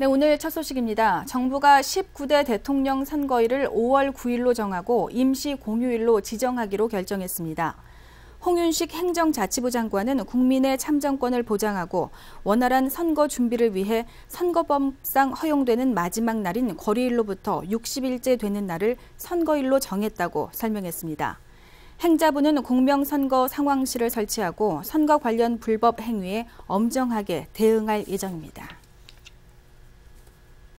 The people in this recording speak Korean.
네, 오늘 첫 소식입니다. 정부가 19대 대통령 선거일을 5월 9일로 정하고 임시 공휴일로 지정하기로 결정했습니다. 홍윤식 행정자치부 장관은 국민의 참정권을 보장하고 원활한 선거 준비를 위해 선거법상 허용되는 마지막 날인 거리일로부터 60일째 되는 날을 선거일로 정했다고 설명했습니다. 행자부는 공명선거 상황실을 설치하고 선거 관련 불법 행위에 엄정하게 대응할 예정입니다.